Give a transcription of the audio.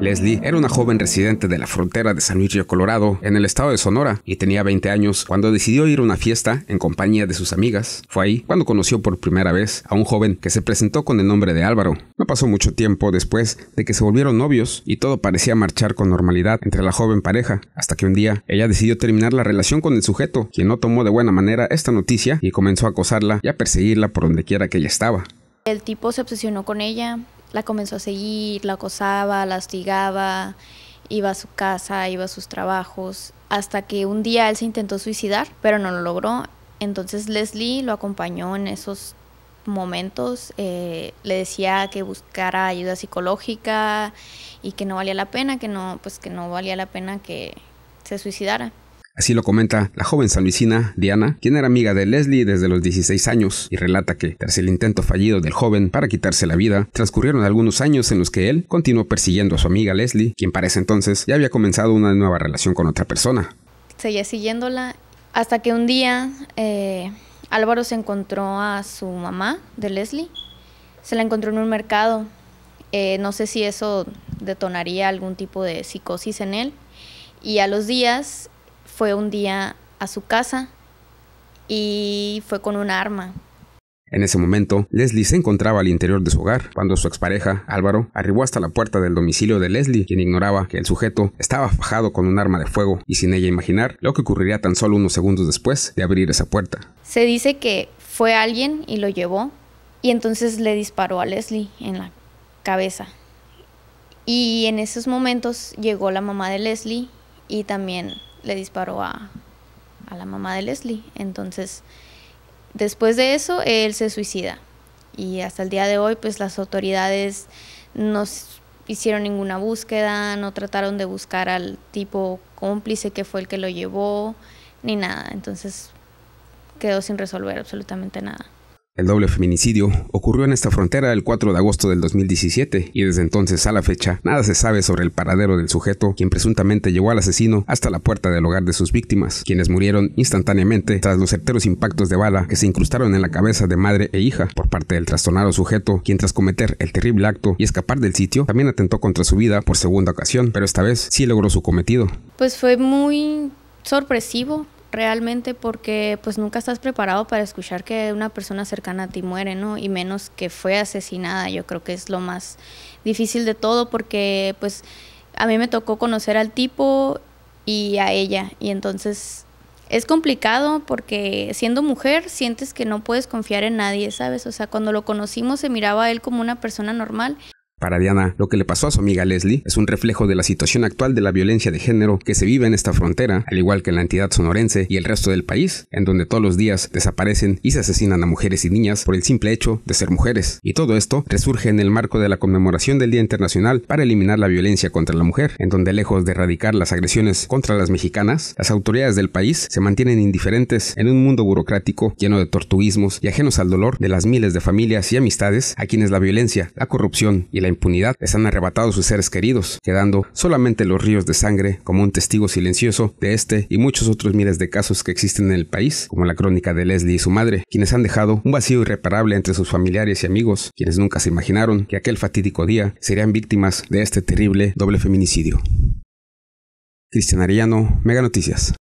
Leslie era una joven residente de la frontera de San Luis Río Colorado, en el estado de Sonora, y tenía 20 años cuando decidió ir a una fiesta en compañía de sus amigas. Fue ahí cuando conoció por primera vez a un joven que se presentó con el nombre de Álvaro. No pasó mucho tiempo después de que se volvieron novios y todo parecía marchar con normalidad entre la joven pareja, hasta que un día ella decidió terminar la relación con el sujeto, quien no tomó de buena manera esta noticia y comenzó a acosarla y a perseguirla por donde quiera que ella estaba. El tipo se obsesionó con ella, la comenzó a seguir, la acosaba, la hostigaba, iba a su casa, iba a sus trabajos, hasta que un día él se intentó suicidar, pero no lo logró. Entonces Leslie lo acompañó en esos momentos, eh, le decía que buscara ayuda psicológica y que no valía la pena, que no, pues que no valía la pena que se suicidara. Así lo comenta la joven sanluisina Diana, quien era amiga de Leslie desde los 16 años, y relata que, tras el intento fallido del joven para quitarse la vida, transcurrieron algunos años en los que él continuó persiguiendo a su amiga Leslie, quien para ese entonces ya había comenzado una nueva relación con otra persona. Seguía siguiéndola hasta que un día eh, Álvaro se encontró a su mamá de Leslie. Se la encontró en un mercado. Eh, no sé si eso detonaría algún tipo de psicosis en él. Y a los días fue un día a su casa y fue con un arma. En ese momento, Leslie se encontraba al interior de su hogar cuando su expareja, Álvaro, arribó hasta la puerta del domicilio de Leslie, quien ignoraba que el sujeto estaba fajado con un arma de fuego y sin ella imaginar lo que ocurriría tan solo unos segundos después de abrir esa puerta. Se dice que fue alguien y lo llevó y entonces le disparó a Leslie en la cabeza. Y en esos momentos llegó la mamá de Leslie y también le disparó a, a la mamá de Leslie. Entonces, después de eso, él se suicida. Y hasta el día de hoy, pues las autoridades no hicieron ninguna búsqueda, no trataron de buscar al tipo cómplice que fue el que lo llevó, ni nada. Entonces, quedó sin resolver absolutamente nada. El doble feminicidio ocurrió en esta frontera el 4 de agosto del 2017 y desde entonces a la fecha nada se sabe sobre el paradero del sujeto quien presuntamente llevó al asesino hasta la puerta del hogar de sus víctimas, quienes murieron instantáneamente tras los certeros impactos de bala que se incrustaron en la cabeza de madre e hija por parte del trastornado sujeto quien tras cometer el terrible acto y escapar del sitio también atentó contra su vida por segunda ocasión, pero esta vez sí logró su cometido. Pues fue muy sorpresivo realmente porque pues nunca estás preparado para escuchar que una persona cercana a ti muere, ¿no? Y menos que fue asesinada, yo creo que es lo más difícil de todo porque pues a mí me tocó conocer al tipo y a ella y entonces es complicado porque siendo mujer sientes que no puedes confiar en nadie, ¿sabes? O sea, cuando lo conocimos se miraba a él como una persona normal. Para Diana, lo que le pasó a su amiga Leslie es un reflejo de la situación actual de la violencia de género que se vive en esta frontera, al igual que en la entidad sonorense y el resto del país, en donde todos los días desaparecen y se asesinan a mujeres y niñas por el simple hecho de ser mujeres. Y todo esto resurge en el marco de la conmemoración del Día Internacional para eliminar la violencia contra la mujer, en donde lejos de erradicar las agresiones contra las mexicanas, las autoridades del país se mantienen indiferentes en un mundo burocrático lleno de tortuguismos y ajenos al dolor de las miles de familias y amistades a quienes la violencia, la corrupción y la impunidad, les han arrebatado sus seres queridos, quedando solamente los ríos de sangre como un testigo silencioso de este y muchos otros miles de casos que existen en el país, como la crónica de Leslie y su madre, quienes han dejado un vacío irreparable entre sus familiares y amigos, quienes nunca se imaginaron que aquel fatídico día serían víctimas de este terrible doble feminicidio. Cristian Ariano, Mega Noticias.